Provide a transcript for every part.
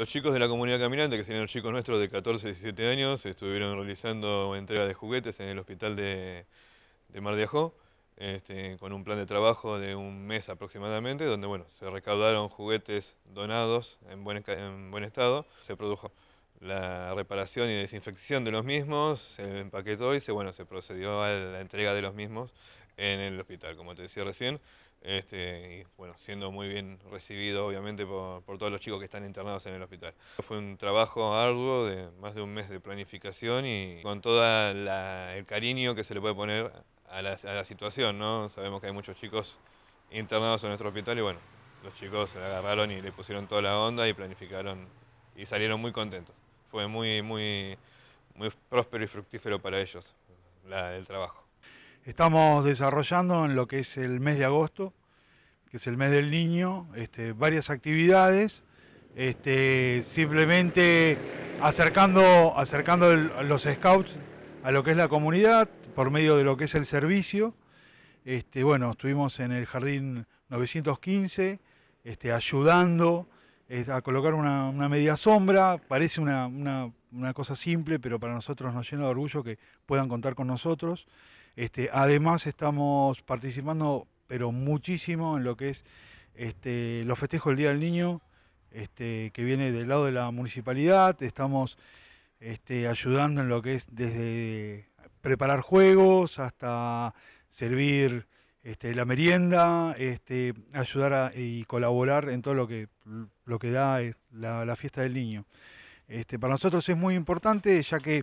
Los chicos de la comunidad caminante, que serían los chicos nuestros de 14 y 17 años, estuvieron realizando entrega de juguetes en el hospital de, Mar de Ajó, este, con un plan de trabajo de un mes aproximadamente, donde bueno, se recaudaron juguetes donados en buen, estado, se produjo la reparación y desinfección de los mismos, se empaquetó y se, bueno, se procedió a la entrega de los mismos en el hospital, como te decía recién. Este, y bueno, siendo muy bien recibido obviamente por, todos los chicos que están internados en el hospital. Fue un trabajo arduo de más de un mes de planificación y con todo el cariño que se le puede poner a la, situación, ¿no? Sabemos que hay muchos chicos internados en nuestro hospital y bueno, los chicos se agarraron y le pusieron toda la onda y planificaron y salieron muy contentos. Fue muy, muy, muy próspero y fructífero para ellos el trabajo. Estamos desarrollando en lo que es el mes de agosto que es el mes del niño, este, varias actividades, este, simplemente acercando, acercando los scouts a lo que es la comunidad por medio de lo que es el servicio. Este, bueno, estuvimos en el jardín 915 ayudando a colocar una, media sombra. Parece una, cosa simple, pero para nosotros nos llena de orgullo que puedan contar con nosotros. además, estamos participando pero muchísimo en lo que es este, los festejos del Día del Niño, este, que viene del lado de la municipalidad. Estamos este, ayudando en lo que es desde preparar juegos hasta servir la merienda, ayudar y colaborar en todo lo que, lo que da eh, la, fiesta del niño. para nosotros es muy importante ya que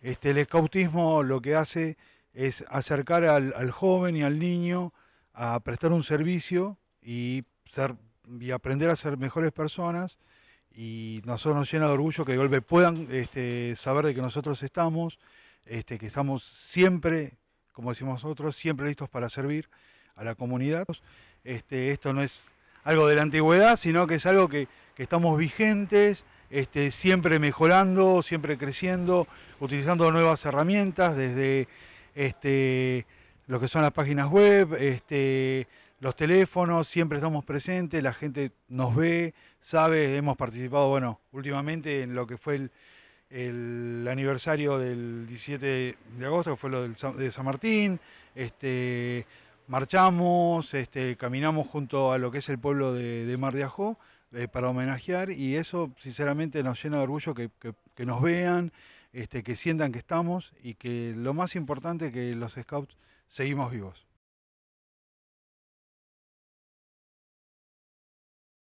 el escautismo lo que hace es acercar al joven y al niño a prestar un servicio y, aprender a ser mejores personas y nosotros nos llena de orgullo que de golpe puedan este, saber de que nosotros estamos, este, que estamos siempre, como decimos nosotros, siempre listos para servir a la comunidad. Este, esto no es algo de la antigüedad, sino que es algo que, estamos vigentes, siempre mejorando, siempre creciendo, utilizando nuevas herramientas desde este, lo que son las páginas web, este, los teléfonos, siempre estamos presentes, la gente nos ve, sabe, hemos participado, bueno, últimamente en lo que fue el, aniversario del 17 de agosto, que fue lo del, de San Martín, este, marchamos, este, caminamos junto a lo que es el pueblo de, Mar de Ajó eh, para homenajear y eso sinceramente nos llena de orgullo que, nos vean, que sientan que estamos y que lo más importante que los scouts seguimos vivos.